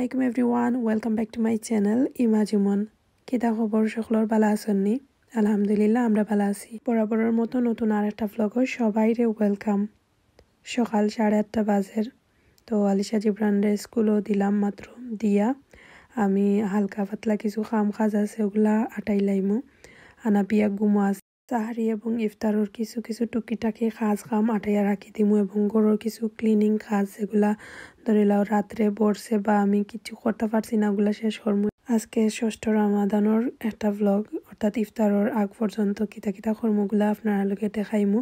আসসালামাইকুম everyone welcome back to my channel ইমাজিমন কিতা খবর সকলের ভালো আসননি আলহামদুলিল্লাহ আমরা ভালো আছি বরাবরের মতো নতুন আর একটা সবাই সবাইরে ওয়েলকাম সকাল সাড়ে আটটা বাজের তো আলিশা জিব্রানের স্কুলও দিলাম মাত্র দিয়া আমি হালকা পাতলা কিছু খাম কাজ আছে ওগুলা আটাই লাইমো আনা পিয়া গুমো আছে তাহারি এবং ইফতারর কিছু কিছু টুকিটাকি খাজ খাম আটাইয়া রাখি দিমু এবং গরুর কিছু ক্লিনিং খাজ এগুলা ধরে লাও রাত্রে বসছে বা আমি কিছু করতে পারছি না ওগুলা শেষ করমু আজকে ষষ্ঠ রামাদানোর একটা ব্লগ অর্থাৎ ইফতারর আগ পর্যন্ত কিতা কিতা কর্মগুলা আপনারা লোকে দেখাইমু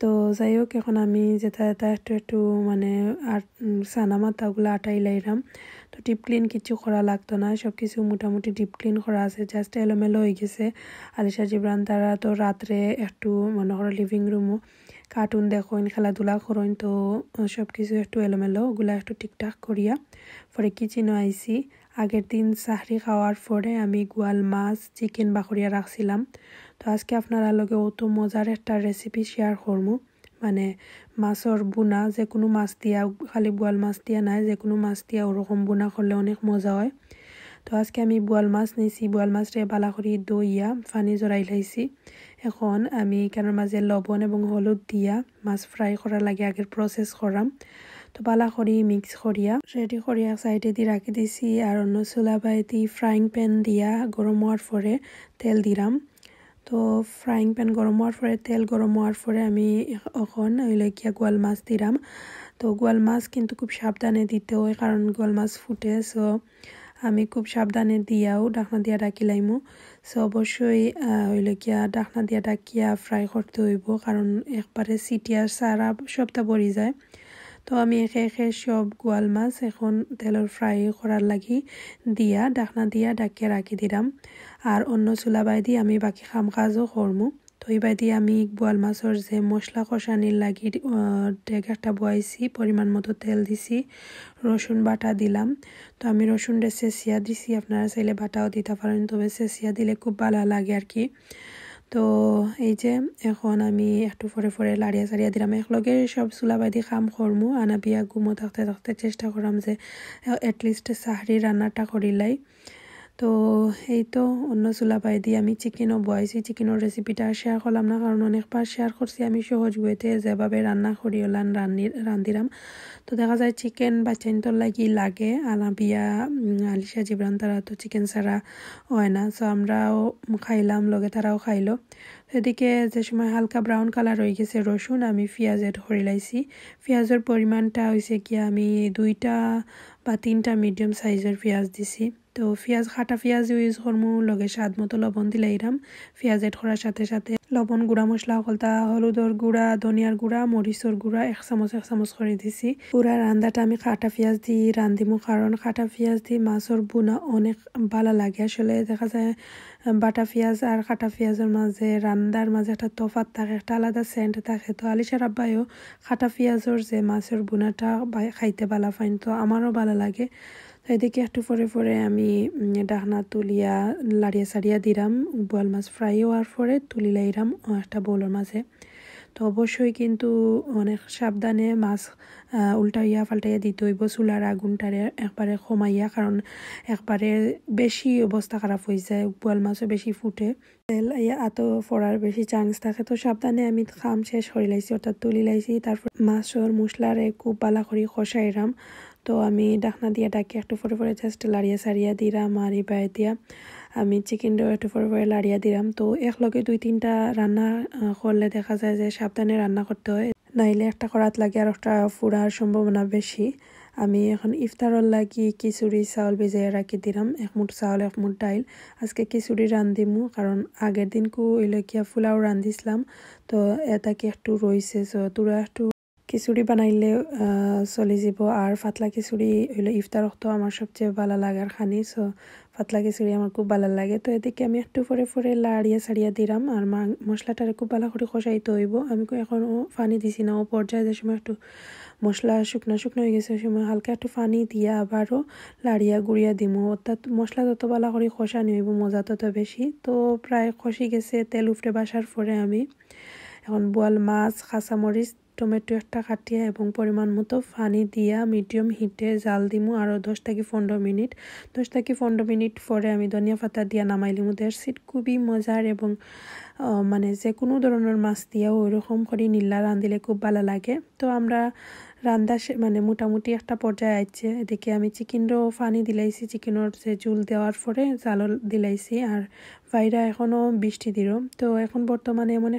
তো যাই হোক এখন আমি যেটা এটা একটু একটু মানে আর সানামাতাগুলো আটাই লাইলাম তো ডিপ ক্লিন কিছু করা লাগতো না সব কিছু মোটামুটি ডিপ ক্লিন করা আছে জাস্ট এলোমেলো হয়ে গেছে আলিশা জিব্রান তারা তো রাত্রে একটু মনে করো লিভিং রুমও কার্টুন দেখেন খেলাধুলা করেন তো সব কিছু একটু এলোমেলো ওগুলা একটু ঠিকঠাক করিয়া পরে কিচেনও আইসি আগের দিন সাহরি খাওয়ার পরে আমি গোয়াল মাছ চিকেন বাকরিয়া রাখছিলাম তো আজকে আপনারা লগে অত মজার একটা রেসিপি শেয়ার করবো মানে মাছৰ বুনা যে কোনো মাছ দিয়া খালি বোৱাল মাছ দিয়া নাই যে কোনো মাছ দিয়া ওৰকম বুনা কৰিলে অনেক মজা হয় তো আজকে আমি বোৱাল মাছ নিছি বোৱাল মাছৰে বালা কৰি দৈয়া পানী জৰাই লৈছি এখন আমি কাৰণ মাজে লবণ এবং হলুদ দিয়া মাছ ফ্ৰাই কৰা লাগে আগে প্ৰচেছ কৰাম তো বালা খৰি মিক্স কৰিয়া ৰেডি কৰি চাইডেদি ৰাখি দিছি আৰু নচুলা বাই দি ফ্ৰাইং পেন দিয়া গৰম হোৱাৰ পৰে তেল দিৰাম তো ফ্ৰাইং পেন গৰম হোৱাৰ ফৰে তেল গৰম হোৱাৰ ফৰে আমি অকণ এলেকীয়া গোৱাল মাছ দি তিৰাম তো গোৱাল মাছ কিন্তু খুব সাৱধানে দিতে হয় কাৰণ গোৱাল মাছ ফুটে চ' আমি খুব সাৱধানে দিয়াও ডাকনা দিয়া ঢাকি লাগিম চ' অৱশ্যেই এলেকীয়া ডাকনা দিয়া ঢাকিয়া ফ্ৰাই কৰোঁ কাৰণ একবাৰে চিটিয়াৰ চাৰা চবটা পৰি যায় তো আমি একে একে সব গোয়াল মাছ এখন তেলের ফ্রাই করার লাগি দিয়া ডাকনা দিয়া ডাকিয়ে রাখি দিলাম আর অন্য চুলা বাই দিয়ে আমি বাকি খাম কাজও করমু তো এইবাই দিয়ে আমি বোয়াল মাছের যে মশলা কষানির লাগি ডেগাটা বয়াইছি পরিমাণ মতো তেল দিছি রসুন বাটা দিলাম তো আমি রসুনটা চেঁচিয়া দিছি আপনারা চাইলে বাটাও দিতে পারেন তবে চেঁচিয়া দিলে খুব ভালো লাগে আর কি তো এই যে এখন আমি একটু ফরে ফরে লাড়িয়া চাড়িয়া দিলাম একলগে সব চুলাবাদি কাম করমু আনা বিয়া গুমো থাকতে থাকতে চেষ্টা করাম যে এটলিস্ট সাহরি রান্নাটা করিলাই তো এই তো অন্য পাই দিয়ে আমি চিকেনও বয়েছি চিকেনের রেসিপিটা শেয়ার করলাম না কারণ অনেকবার শেয়ার করছি আমি সহজ বইতে যেভাবে রান্না করি ওলান রান্নি রান্ধিরাম তো দেখা যায় চিকেন বা চেনতর লাগি লাগে আলা বিয়া আলিশা জিবরান তারা তো চিকেন ছাড়া হয় না সো আমরাও খাইলাম লগে তারাও খাইলো এদিকে যে সময় হালকা ব্রাউন কালার হয়ে গেছে রসুন আমি পেঁয়াজ এড করে লাইছি পেঁয়াজের পরিমাণটা হয়েছে কি আমি দুইটা বা তিনটা মিডিয়াম সাইজের পেঁয়াজ দিছি তো পেঁয়াজ খাটা পেঁয়াজ ইউজ করমু লগে স্বাদ মতো লবণ দিলে এরাম পেঁয়াজ এড করার সাথে সাথে লবণ গুঁড়া মশলা কলতা হলুদর গুঁড়া ধনিয়ার গুঁড়া মরিচর গুঁড়া এক চামচ এক চামচ করে দিছি পুরা রান্দাটা আমি খাটা পেঁয়াজ দি রান্ধিমু কারণ খাটা পেঁয়াজ দি মাছর বুনা অনেক ভালো লাগে আসলে দেখা যায় বাটা পেঁয়াজ আর খাটা পেঁয়াজের মাঝে রান্দার মাঝে একটা তফাত থাকে একটা আলাদা সেন্ট থাকে তো আলিশার আব্বাইও খাটা পেঁয়াজর যে মাছের বুনাটা খাইতে ভালো ফাইন তো আমারও ভালো লাগে তো এদিকে একটু পরে পরে আমি ডাহনা তুলিয়া লাড়িয়া সারিয়া দিলাম বোয়াল মাছ ফ্রাই হওয়ার পরে তুলি লাইরাম একটা বোলের মাছে তো অবশ্যই কিন্তু অনেক সাবধানে মাছ উল্টাইয়া পাল্টাইয়া দিতে হইব চুলার আগুনটারে একবারে কমাইয়া কারণ একবারে বেশি অবস্থা খারাপ হয়ে যায় বোয়াল মাছও বেশি ফুটে তেল আতো ফোড়ার বেশি চান্স থাকে তো সাবধানে আমি খাম শেষ করে লাইছি অর্থাৎ তুলি লাইছি তারপর মাছর মশলারে খুব বালা করে খসাইরাম তো আমি ডাকনা দিয়ে ডাকি একটু ফোরে ফোরে জাস্ট লাড়িয়া সারিয়া দিলাম আর বাইরে দিয়া আমি চিকেনটাও একটু ফোরে ফোরে লাড়িয়া দিলাম তো একলগে দুই তিনটা রান্না করলে দেখা যায় যে সাবধানে রান্না করতে হয় নাইলে একটা করাত লাগে আর একটা ফুরার সম্ভাবনা বেশি আমি এখন ইফতারর লাগি খিচুড়ি চাউল ভিজাইয়া রাখি দিলাম একমুঠ চাউল এক মুঠ ডাইল আজকে খিচুড়ি রান্ধিমু কারণ আগের দিনকু ওইলকিয়া ফুলাও রান্ধিছিলাম তো এটাকে একটু রয়েছে তো তোরা একটু খিচুড়ি বানাইলে চলি যাব আর ফাতলা খিচুড়ি ইফতার ইফতারতো আমার সবচেয়ে ভালো লাগার খানি সো ফাতলা খিচুড়ি আমার খুব ভালো লাগে তো এদিকে আমি একটু পরে পরে লাড়িয়া সাড়িয়া দিলাম আর মা মশলাটারে খুব ভালো করে খসাইতে হইব আমি এখন ফানি দিছি না ও পর্যায়ে যে সময় একটু মশলা শুকনো শুকনো হয়ে গেছে ওই সময় হালকা একটু ফানি দিয়া আবারও লাড়িয়া গুড়িয়া দিব অর্থাৎ মশলা তত ভালো করে খসানি হইব মজা তত বেশি তো প্রায় খসি গেছে তেল উফরে বাসার পরে আমি এখন বোয়াল মাছ কাঁচামরিচ টমেটো একটা কাটিয়া এবং পরিমাণ মতো ফানি দিয়া মিডিয়াম হিটে জাল দিমু আরও দশ থেকে পনেরো মিনিট দশ থেকে পনেরো মিনিট পরে আমি ধনিয়া পাতা দিয়া নামাই লিমু দের সিট খুবই মজার এবং মানে যে কোনো ধরনের মাছ দিয়াও ওইরকম করে নীলা রাঁধিলে খুব ভালো লাগে তো আমরা রান্দা মানে মোটামুটি একটা পর্যায়ে আসছে এদিকে আমি চিকেনরও ফানি দিলাইছি চিকেনের যে জুল দেওয়ার পরে জাল দিলাইছি আর ভাইরা এখনও বৃষ্টি দিল তো এখন বর্তমানে এমন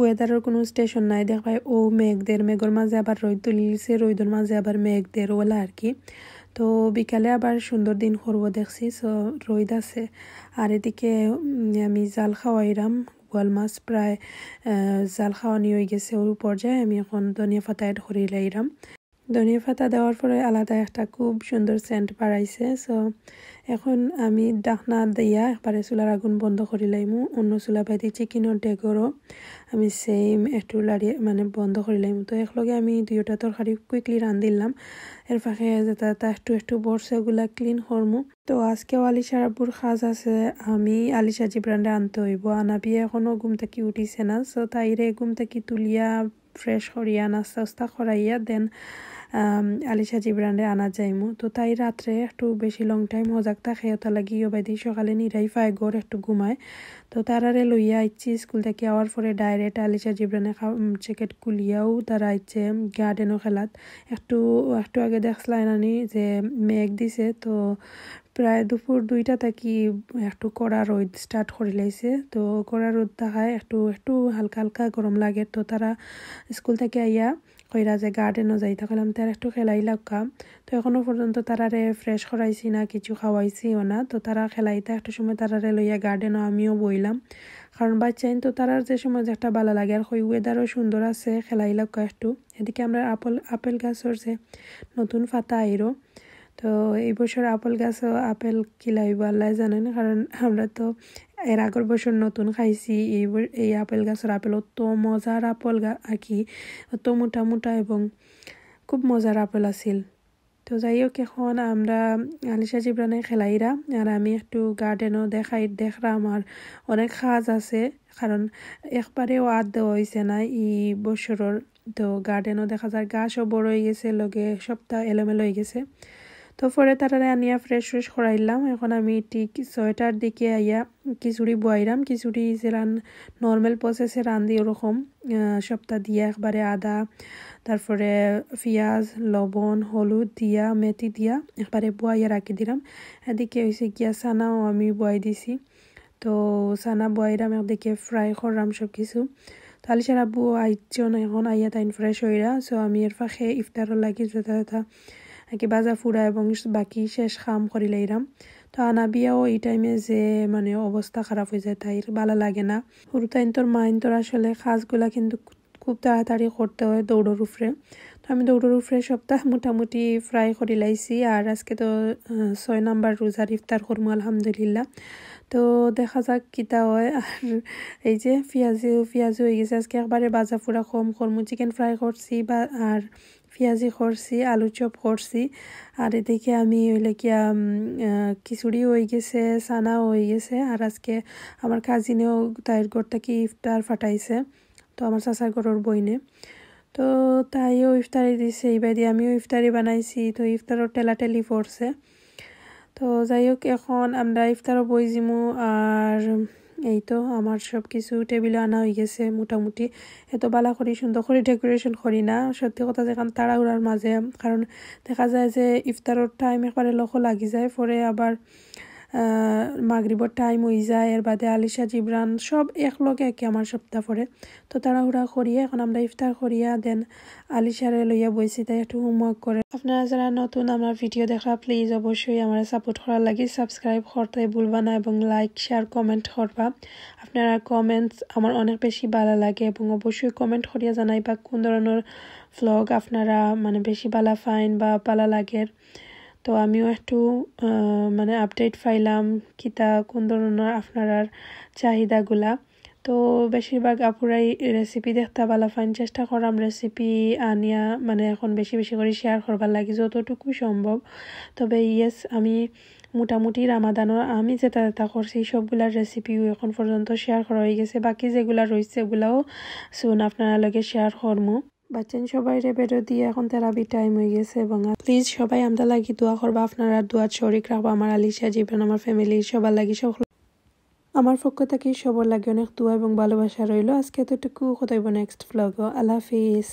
ওয়েদাৰেৰ কোনো ষ্টেচন নাই দেখায় ও মেঘদেৰ মেঘৰ মাঝে আবাৰ ৰোদ তুলিছে মাজে আবাৰ মেঘ দেৰ ওলা আৰু কি তো বিকালে আবাৰ সুন্দৰ দিন কৰব দেখছি চ' ৰোদ আছে আৰু এদিকে আমি জাল খাৱাই ৰাম গোৱাল মাছ প্ৰায় জাল খাওয়ানি হৈ গেছে ওৰ পৰ্যায়ে আমি এখন ধনিয়া ফাতায়াত হৰি লাইৰাম ধনিয়া পাতা দেওয়ার পরে আলাদা একটা খুব সুন্দর সেন্ট বাড়াইছে সো এখন আমি ডাকনা দিয়া একবারে চুলার আগুন বন্ধ করে লাইমু অন্য চুলা পাইতে চিকেনের ডেগরও আমি সেম একটু লাড়িয়ে মানে বন্ধ করে লাইমু তো একলগে আমি দুয়োটা তরকারি কুইকলি রান্ধিলাম এর ফাঁকে যেটা তা একটু একটু বর্ষা ওগুলা ক্লিন করমু তো আজকেও আলিশা আব্বুর সাজ আছে আমি আলিশা জিব্রান্ডে আনতে হইব আনাবিয়ে এখনও ঘুম থাকি উঠিছে না সো তাইরে ঘুম থাকি তুলিয়া ফ্রেশ করিয়া নাস্তা উস্তা করাইয়া দেন আলিশা জিব্রান্ডে আনা যাইমু তো তাই রাত্রে একটু বেশি লং টাইম হজাক থাকে ওটা লাগিও বাইদি সকালে নিরাই ফাই গোর একটু ঘুমায় তো তারারে লইয়া আইচ্ছি স্কুল থেকে আওয়ার পরে ডাইরেক্ট আলিশা জিব্রানে চেকেট কুলিয়াও তারা আইছে গার্ডেনও খেলাত একটু একটু আগে দেখলাই নানি যে মেঘ দিছে তো প্রায় দুপুর দুইটা থাকি একটু কড়া রোদ স্টার্ট করে লাইছে তো কড়া রোদ দেখায় একটু একটু হালকা হালকা গরম লাগে তো তারা স্কুল থেকে আইয়া কইরা যে গার্ডেনও যাই তখন তার একটু খেলাই লাগা তো এখনও পর্যন্ত তারারে ফ্রেশ করাইছি না কিছু খাওয়াইছিও না তো তারা খেলাইতে একটা সময় তারারে লইয়া গার্ডেনও আমিও বইলাম কারণ বাচ্চা তো তারার যে সময় যে একটা ভালো লাগে আর ওই ওয়েদারও সুন্দর আছে খেলাই লাগা একটু এদিকে আমরা আপেল আপেল গাছর যে নতুন ফাতা আইরো তো এই বছর আপেল গাছও আপেল কিলাই আল্লাহ জানেন কারণ আমরা তো এর আগের বছর নতুন খাইছি এই এই আপেল গাছের আপেল অত মজার আপেল আঁকি অত মোটা মোটা এবং খুব মজার আপেল আছিল তো যাই হোক এখন আমরা আলিশা জিবরানে খেলাইরা আর আমি একটু গার্ডেনও দেখাই দেখরা আমার অনেক সাজ আছে কারণ একবারেও আদ দেওয়া হয়েছে না ই বছরের তো গার্ডেনও দেখা যায় গাছও বড় হয়ে গেছে লগে সপ্তাহ এলোমেলো হয়ে গেছে তো পরে তারা আনিয়া ফ্রেশ ফ্রেশ করাইলাম এখন আমি ঠিক সোয়েটার দিকে আইয়া খিচুড়ি বয়াইলাম খিচুড়ি রান নর্মাল প্রসেসে রান্ধি ওরকম সপ্তাহ দিয়া একবারে আদা তারপরে পেঁয়াজ লবণ হলুদ দিয়া মেথি দিয়া একবারে বয়াইয়া রাখি দিলাম এদিকে হয়েছে গিয়া সানাও আমি বয়াই দিছি তো সানা বয়াইলাম একদিকে ফ্রাই করলাম সব কিছু তাহলে সারা বু আইজন এখন আইয়া তাইন ফ্রেশ হইরা সো আমি এর ফাঁকে ইফতারও লাগি যথা যথা নাকি বাজা ফুড়া এবং বাকি শেষ খাম করি লাইরাম তো আনাবিয়াও এই টাইমে যে মানে অবস্থা খারাপ হয়ে যায় তাই ভালো লাগে না তাই তোর মাইন তোর আসলে খাসগুলা কিন্তু খুব তাড়াতাড়ি করতে হয় দৌড়োর উপরে তো আমি দৌড়োর উপরে সপ্তাহ মোটামুটি ফ্রাই করে লাইছি আর আজকে তো ছয় নাম্বার রোজার ইফতার করবো আলহামদুলিল্লাহ তো দেখা যাক কিতা হয় আর এই যে পিঁয়াজিও পেঁয়াজু হয়ে গেছে আজকে একবারে বাজা ফুড়া কম করমু চিকেন ফ্রাই করছি বা আর পিঁয়াজি করছি আলু চপ করছি আর এদিকে আমি হইলে কি খিচুড়ি হয়ে গেছে সানা হয়ে গেছে আর আজকে আমার কাজিনেও তাইর ঘরটা কি ইফতার ফাটাইছে তো আমার চাচার ঘরের বইনে তো তাইও ইফতারি দিছে এইবার আমিও ইফতারি বানাইছি তো ইফতারও টেলাটেলি পড়ছে তো যাই হোক এখন আমরা ইফতারও জিমু আর এই তো আমার সব কিছু টেবিলে আনা হয়ে গেছে মোটামুটি এত বালা করি সুন্দর করে ডেকোরেশন করি না সত্যি কথা যেখান তাড়াহুড়ার মাঝে কারণ দেখা যায় যে ইফতারের টাইম একবারে লক্ষ লাগি যায় পরে আবার মাগরিবর টাইম হয়ে যায় এর বাদে আলিশা জিবরান সব লোক একে আমার সপ্তাহ পরে তো তাড়াহুড়া করিয়া এখন আমরা ইফতার করিয়া দেন আলিশারে লইয়া বইছি তাই একটু হোমওয়ার্ক করে আপনারা যারা নতুন আমার ভিডিও দেখা প্লিজ অবশ্যই আমার সাপোর্ট করার লাগে সাবস্ক্রাইব করতে ভুলবা না এবং লাইক শেয়ার কমেন্ট করবা আপনারা কমেন্টস আমার অনেক বেশি ভালো লাগে এবং অবশ্যই কমেন্ট করিয়া বা কোন ধরনের ভ্লগ আপনারা মানে বেশি ভালো ফাইন বা ভালো লাগে তো আমিও একটু মানে আপডেট পাইলাম কিতা কোন ধরনের আপনার চাহিদাগুলা তো বেশিরভাগ আপুরাই রেসিপি দেখতে ভালো ফাইন চেষ্টা করাম রেসিপি আনিয়া মানে এখন বেশি বেশি করে শেয়ার করবার লাগে যতটুকু সম্ভব তবে ইয়েস আমি মোটামুটি রামাদানের আমি যেটা যেটা করছি সবগুলার রেসিপিও এখন পর্যন্ত শেয়ার করা হয়ে গেছে বাকি যেগুলা রয়েছে ওগুলাও সুন আপনারা লগে শেয়ার করমু বাচ্চান সবাই রে বেরো দিয়ে এখন তেরাবি টাইম হয়ে গেছে এবং প্লিজ সবাই আমরা লাগি দোয়া করবো আপনারা দোয়ার শরিক রাখবো আমার আলিশা জীবন আমার ফ্যামিলি সবার লাগি সকল আমার পক্ষ থেকে সবার লাগে অনেক দোয়া এবং ভালোবাসা রইল আজকে এতটুকু কোথায় নেক্সট ব্লগও আল্লাহ হাফিজ